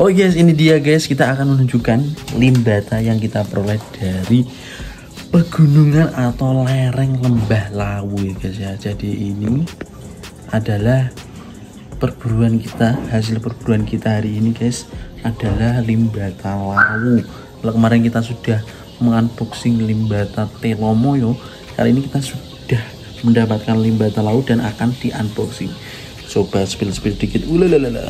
Oh guys, ini dia guys, kita akan menunjukkan limbata data yang kita peroleh dari pegunungan atau lereng lembah Lawu ya guys ya. Jadi ini adalah perburuan kita, hasil perburuan kita hari ini guys adalah limbata Lawu. Kalau kemarin kita sudah mengunboxing limbata Telomoyo, kali ini kita sudah mendapatkan limbata Lawu dan akan di unboxing. Coba spill-spill dikit. Ulalala.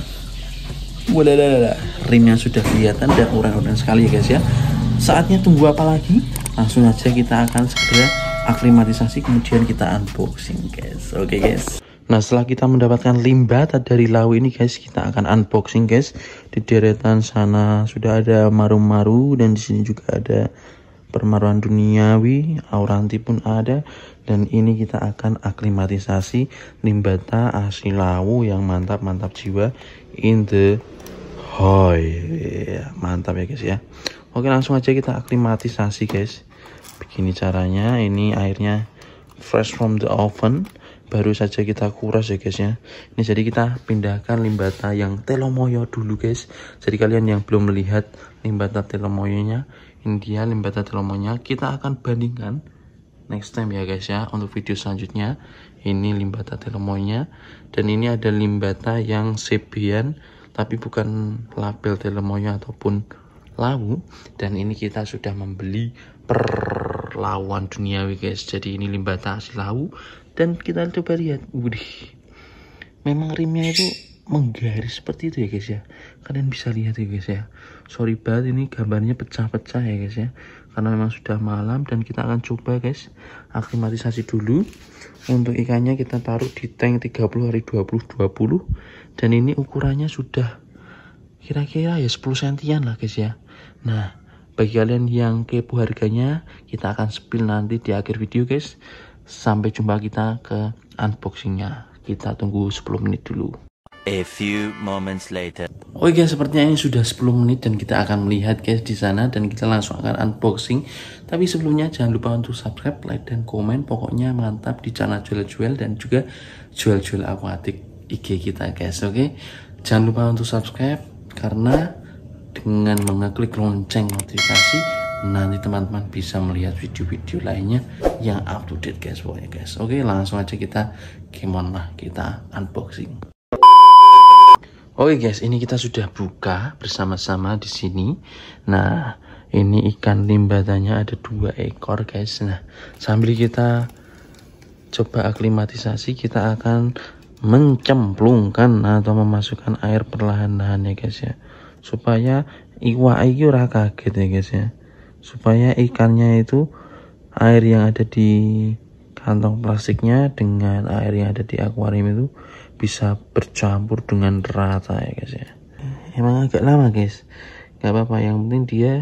Walalala. Rimnya sudah kelihatan dan orang-orang sekali ya guys ya. Saatnya tunggu apa lagi? Langsung aja kita akan segera aklimatisasi kemudian kita unboxing guys. Oke okay, guys. Nah setelah kita mendapatkan limbah dari lau ini guys kita akan unboxing guys di deretan sana sudah ada maru-maru dan di sini juga ada permaruan duniawi auranti pun ada dan ini kita akan aklimatisasi limbata asilawu yang mantap-mantap jiwa in the hoy iya, mantap ya guys ya oke langsung aja kita aklimatisasi guys begini caranya ini airnya fresh from the oven baru saja kita kuras ya guys ya ini jadi kita pindahkan limbata yang telomoyo dulu guys jadi kalian yang belum melihat limbata telomoyonya ini dia limbata telomonya kita akan bandingkan next time ya guys ya untuk video selanjutnya ini limbata telemonya dan ini ada limbata yang sebian tapi bukan label telemonya ataupun lawu dan ini kita sudah membeli perlawan duniawi guys jadi ini limbata hasil lawu dan kita coba lihat Udah. memang rimnya itu menggaris seperti itu ya guys ya kalian bisa lihat ya guys ya sorry banget ini gambarnya pecah-pecah ya guys ya karena memang sudah malam dan kita akan coba guys aklimatisasi dulu untuk ikannya kita taruh di tank 30 hari 20 20 dan ini ukurannya sudah kira-kira ya 10 sentian lah guys ya nah bagi kalian yang kepo harganya kita akan spill nanti di akhir video guys sampai jumpa kita ke unboxingnya kita tunggu 10 menit dulu A few moments later. Oke guys, sepertinya ini sudah 10 menit dan kita akan melihat guys di sana dan kita langsung akan unboxing. Tapi sebelumnya jangan lupa untuk subscribe, like dan komen. Pokoknya mantap di channel jual-jual dan juga jual-jual akuatik IG kita guys. Oke. Jangan lupa untuk subscribe karena dengan mengeklik lonceng notifikasi nanti teman-teman bisa melihat video-video lainnya yang up to date guys pokoknya guys. Oke, langsung aja kita game lah kita unboxing. Oke oh, iya, guys, ini kita sudah buka bersama-sama di sini. Nah, ini ikan limbatannya ada dua ekor guys. Nah, sambil kita coba aklimatisasi, kita akan mencemplungkan atau memasukkan air perlahan-lahan ya guys ya. Supaya iwa raka gitu ya guys ya. Supaya ikannya itu air yang ada di kantong plastiknya dengan air yang ada di akuarium itu bisa bercampur dengan rata ya guys ya emang agak lama guys nggak apa-apa yang penting dia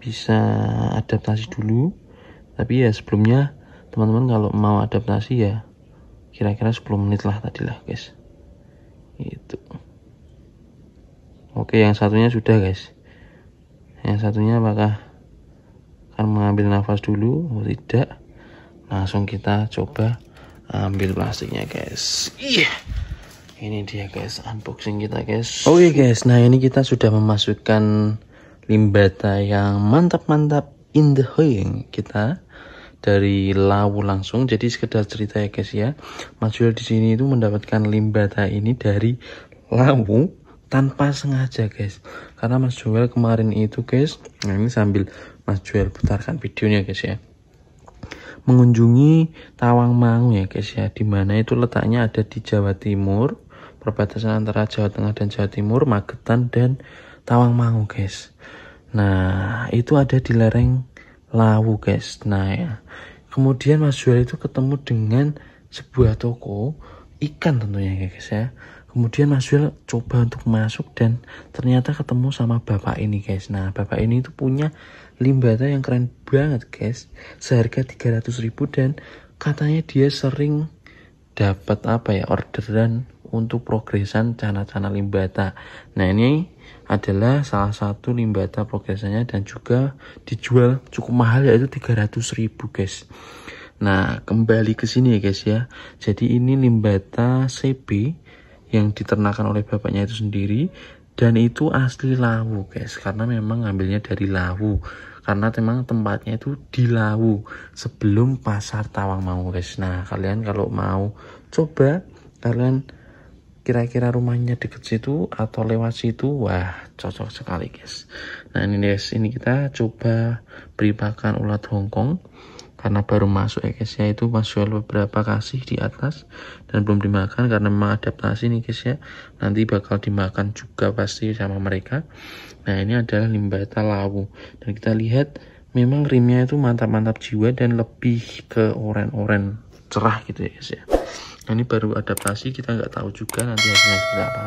bisa adaptasi dulu tapi ya sebelumnya teman-teman kalau mau adaptasi ya kira-kira 10 menit lah tadi lah guys itu oke yang satunya sudah guys yang satunya apakah akan mengambil nafas dulu oh, tidak langsung kita coba ambil plastiknya guys iya yeah. ini dia guys unboxing kita guys oke okay, guys nah ini kita sudah memasukkan limbata yang mantap-mantap in the hoing kita dari Lawu langsung. Jadi sekedar cerita ya guys ya. Mas di sini itu mendapatkan limbata ini dari Lawu tanpa sengaja guys. Karena Mas Joel kemarin itu guys, nah ini sambil Mas Joel putarkan videonya guys ya mengunjungi Tawangmangu ya guys ya di mana itu letaknya ada di Jawa Timur perbatasan antara Jawa Tengah dan Jawa Timur Magetan dan Tawangmangu guys nah itu ada di lereng Lawu guys nah ya kemudian Mas Jual itu ketemu dengan sebuah toko ikan tentunya guys ya kemudian Mas coba untuk masuk dan ternyata ketemu sama bapak ini guys nah bapak ini itu punya limbata yang keren banget guys seharga 300 ribu dan katanya dia sering dapat apa ya orderan untuk progresan cana-cana limbata nah ini adalah salah satu limbata progresannya dan juga dijual cukup mahal yaitu 300 ribu guys Nah, kembali ke sini ya guys ya. Jadi ini limbata CB yang diternakan oleh bapaknya itu sendiri dan itu asli Lawu guys karena memang ngambilnya dari Lawu karena memang tempatnya itu di Lawu sebelum pasar Tawang mau guys nah kalian kalau mau coba kalian kira-kira rumahnya deket situ atau lewat situ wah cocok sekali guys nah ini guys ini kita coba beri pakan ulat Hongkong karena baru masuk ya guys ya itu masuk beberapa kasih di atas dan belum dimakan karena memang adaptasi nih guys ya nanti bakal dimakan juga pasti sama mereka nah ini adalah limbata lawu dan kita lihat memang rimnya itu mantap-mantap jiwa dan lebih ke oren-oren cerah gitu ya guys ya nah, ini baru adaptasi kita nggak tahu juga nanti hasilnya seperti apa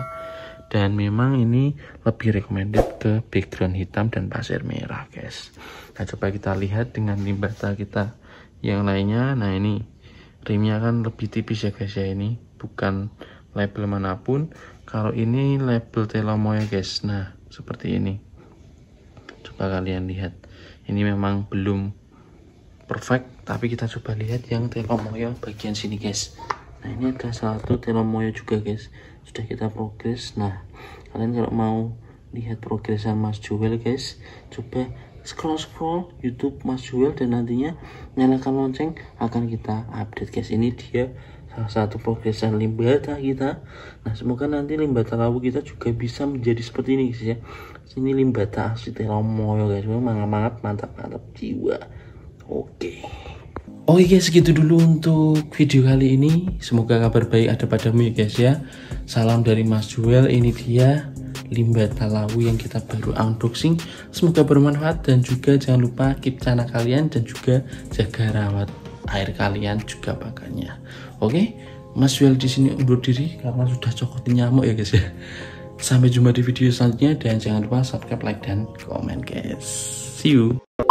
dan memang ini lebih recommended ke background hitam dan pasir merah guys nah coba kita lihat dengan limbata kita yang lainnya nah ini rimnya kan lebih tipis ya guys ya ini bukan label manapun kalau ini label telomo ya guys nah seperti ini coba kalian lihat ini memang belum perfect tapi kita coba lihat yang telomoyo ya, bagian sini guys nah ini ada satu telomoyo ya juga guys sudah kita progres nah kalian kalau mau lihat progresan mas Joel guys coba scroll scroll YouTube Mas Jewel dan nantinya nyalakan lonceng akan kita update guys ini dia salah satu progresan limbata kita nah semoga nanti limbata lawu kita juga bisa menjadi seperti ini guys ya ini limbata asli telomoyo guys mantap mantap mantap mantap jiwa oke okay. Oh, iya, oke guys, segitu dulu untuk video kali ini. Semoga kabar baik ada padamu ya guys ya. Salam dari Mas Jewel ini dia limbah talawi yang kita baru unboxing. Semoga bermanfaat dan juga jangan lupa keep channel kalian dan juga jaga rawat air kalian juga pakannya. Oke, Mas Yul di sini undur diri karena sudah cokotin nyamuk ya guys ya. Sampai jumpa di video selanjutnya dan jangan lupa subscribe, like dan komen guys. See you.